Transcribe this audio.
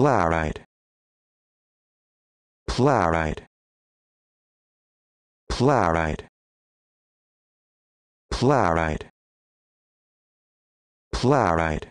Plurite. Plurite. Plurite. Plurite. Plurite.